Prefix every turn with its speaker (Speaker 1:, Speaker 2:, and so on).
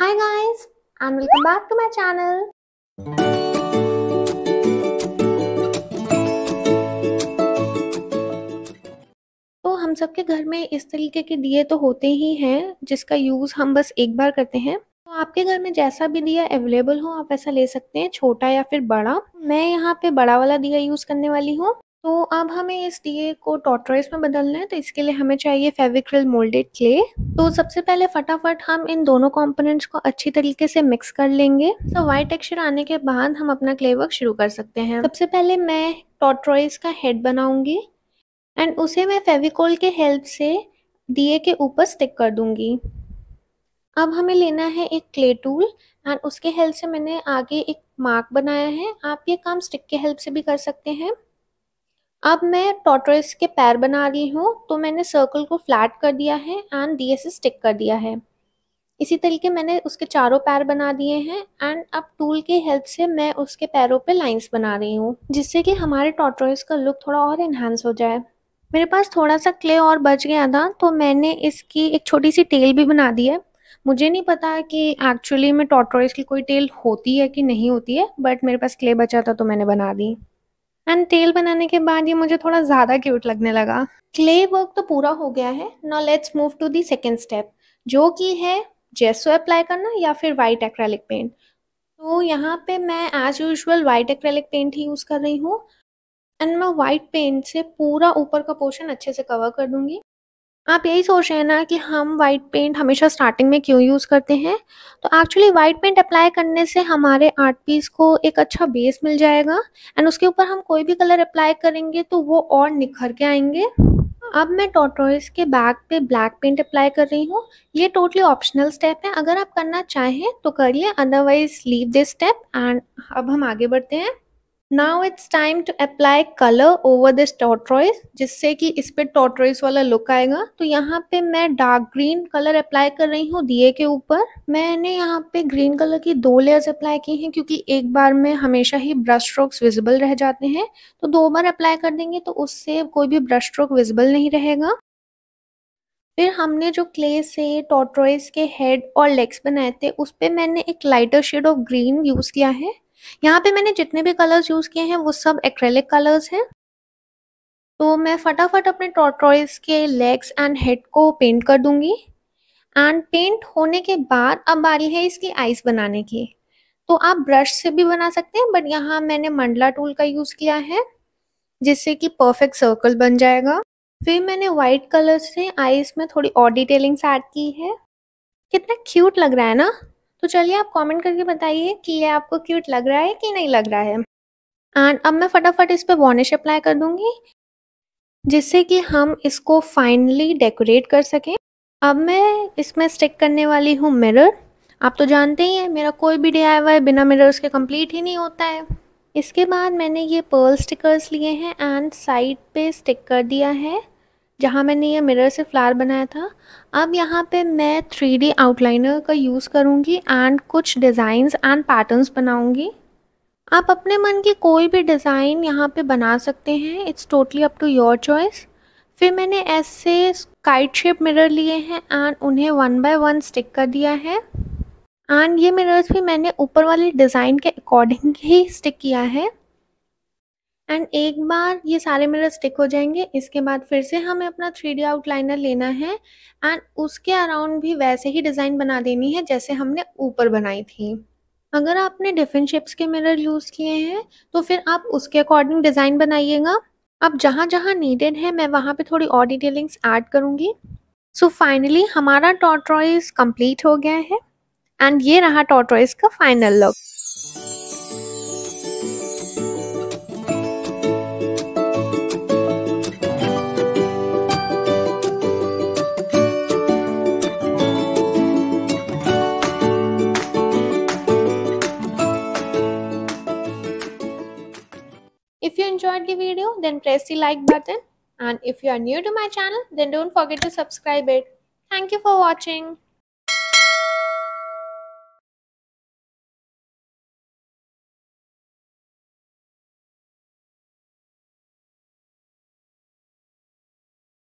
Speaker 1: Hi guys and welcome back to my channel. तो हम सबके घर में इस तरीके के दिए तो होते ही हैं जिसका यूज़ हम बस एक बार करते हैं तो आपके घर में जैसा भी दिया अवेलेबल हो आप ऐसा ले सकते हैं छोटा या फिर बड़ा मैं यहाँ पे बड़ा वाला दिया यूज़ करने वाली हूँ तो अब हमें इस डी को टॉटरेस में बदलना है तो इसके लिए हमें चाहिए फेविक्रिल मोल्डेड क्ले तो सबसे पहले फटाफट हम इन दोनों कंपोनेंट्स को अच्छी तरीके से मिक्स कर लेंगे तो वाइट टेक्सचर आने के बाद हम अपना क्ले वर्क शुरू कर सकते हैं सबसे पहले मैं टॉटरॉइस का हेड बनाऊंगी एंड उसे मैं फेविकोल के हेल्प से डीए के ऊपर स्टिक कर दूंगी अब हमें लेना है एक क्ले टूल एंड उसके हेल्प से मैंने आगे एक मार्क बनाया है आप ये काम स्टिक के हेल्प से भी कर सकते हैं अब मैं टॉटोइस के पैर बना रही हूँ तो मैंने सर्कल को फ्लैट कर दिया है एंड डी एस स्टिक कर दिया है इसी तरीके मैंने उसके चारों पैर बना दिए हैं एंड अब टूल की हेल्प से मैं उसके पैरों पे लाइंस बना रही हूँ जिससे कि हमारे टॉटोइस का लुक थोड़ा और इन्हांस हो जाए मेरे पास थोड़ा सा क्ले और बच गया था तो मैंने इसकी एक छोटी सी टेल भी बना दी है मुझे नहीं पता कि एक्चुअली में टॉटोइस की कोई टेल होती है कि नहीं होती है बट मेरे पास क्ले बचा था तो मैंने बना दी एंड तेल बनाने के बाद ये मुझे थोड़ा ज़्यादा क्यूट लगने लगा क्ले वर्क तो पूरा हो गया है now let's move to the second step जो कि है जेसो अप्लाई करना या फिर वाइट एक्रेलिक पेंट तो यहाँ पे मैं as usual white acrylic paint ही यूज़ कर रही हूँ एंड मैं वाइट पेंट से पूरा ऊपर का पोर्शन अच्छे से कवर कर दूंगी आप यही सोच रहे हैं ना कि हम वाइट पेंट हमेशा स्टार्टिंग में क्यों यूज़ करते हैं तो एक्चुअली वाइट पेंट अप्लाई करने से हमारे आर्ट पीस को एक अच्छा बेस मिल जाएगा एंड उसके ऊपर हम कोई भी कलर अप्लाई करेंगे तो वो और निखर के आएंगे अब मैं टोटोइस के बैक पे ब्लैक पेंट अप्लाई कर रही हूँ ये टोटली ऑप्शनल स्टेप है अगर आप करना चाहें तो करिए otherwise leave this step and अब हम आगे बढ़ते हैं now it's time to apply colour over this tortoise जिससे कि इस पर टोट्रॉइस वाला लुक आएगा तो यहाँ पे मैं डार्क ग्रीन कलर अप्लाई कर रही हूँ दिए के ऊपर मैंने यहाँ पे ग्रीन कलर की दो लेयर्स अप्लाई की हैं क्योंकि एक बार में हमेशा ही ब्रश स्ट्रोक्स विजिबल रह जाते हैं तो दो बार अप्लाई कर देंगे तो उससे कोई भी ब्रश स्ट्रोक विजिबल नहीं रहेगा फिर हमने जो क्ले से टॉट्रॉइस के हेड और लेग्स बनाए थे उस पर मैंने एक lighter shade of green use किया है यहाँ पे मैंने जितने भी कलर्स यूज़ किए हैं वो सब एक्रेलिक कलर्स हैं तो मैं फटाफट अपने टॉर्टोइस के लेग्स एंड हेड को पेंट कर दूंगी एंड पेंट होने के बाद अब बारी है इसकी आइस बनाने की तो आप ब्रश से भी बना सकते हैं बट यहाँ मैंने मंडला टूल का यूज़ किया है जिससे कि परफेक्ट सर्कल बन जाएगा फिर मैंने व्हाइट कलर से आइस में थोड़ी और डिटेलिंग्स ऐड की है कितना क्यूट लग रहा है ना तो चलिए आप कमेंट करके बताइए कि ये आपको क्यूट लग रहा है कि नहीं लग रहा है एंड अब मैं फटाफट इस पर वॉर्निश अप्लाई कर दूंगी जिससे कि हम इसको फाइनली डेकोरेट कर सकें अब मैं इसमें स्टिक करने वाली हूँ मिरर आप तो जानते ही हैं मेरा कोई भी डे बिना मिरर उसके कम्प्लीट ही नहीं होता है इसके बाद मैंने ये पर्ल स्टिकर्स लिए हैं एंड साइड पे स्टिक कर दिया है जहाँ मैंने ये मिरर से फ्लावर बनाया था अब यहाँ पे मैं थ्री डी आउटलाइनर का यूज़ करूँगी एंड कुछ डिज़ाइंस एंड पैटर्न्स बनाऊँगी आप अपने मन की कोई भी डिज़ाइन यहाँ पे बना सकते हैं it's totally up to your choice फिर मैंने ऐसे काइट शेप मिरर लिए हैं एंड उन्हें वन बाय वन स्टिक कर दिया है एंड ये मिरर्स भी मैंने ऊपर वाले डिज़ाइन के अकॉर्डिंग ही स्टिक किया है एंड एक बार ये सारे मिरर स्टिक हो जाएंगे इसके बाद फिर से हमें अपना थ्री डी आउटलाइनर लेना है एंड उसके अराउंड भी वैसे ही डिज़ाइन बना देनी है जैसे हमने ऊपर बनाई थी अगर आपने डिफरेंट शेप्स के मिरर यूज़ किए हैं तो फिर आप उसके अकॉर्डिंग डिज़ाइन बनाइएगा अब जहाँ जहाँ नीडेड है मैं वहाँ पे थोड़ी और डिटेलिंग्स ऐड करूँगी सो फाइनली हमारा टॉटरॉइस कंप्लीट हो गया है एंड ये रहा टॉटरॉइस का final look enjoyed the video, then press the like button. And if you are new to my channel, then don't forget to subscribe it. Thank you for watching.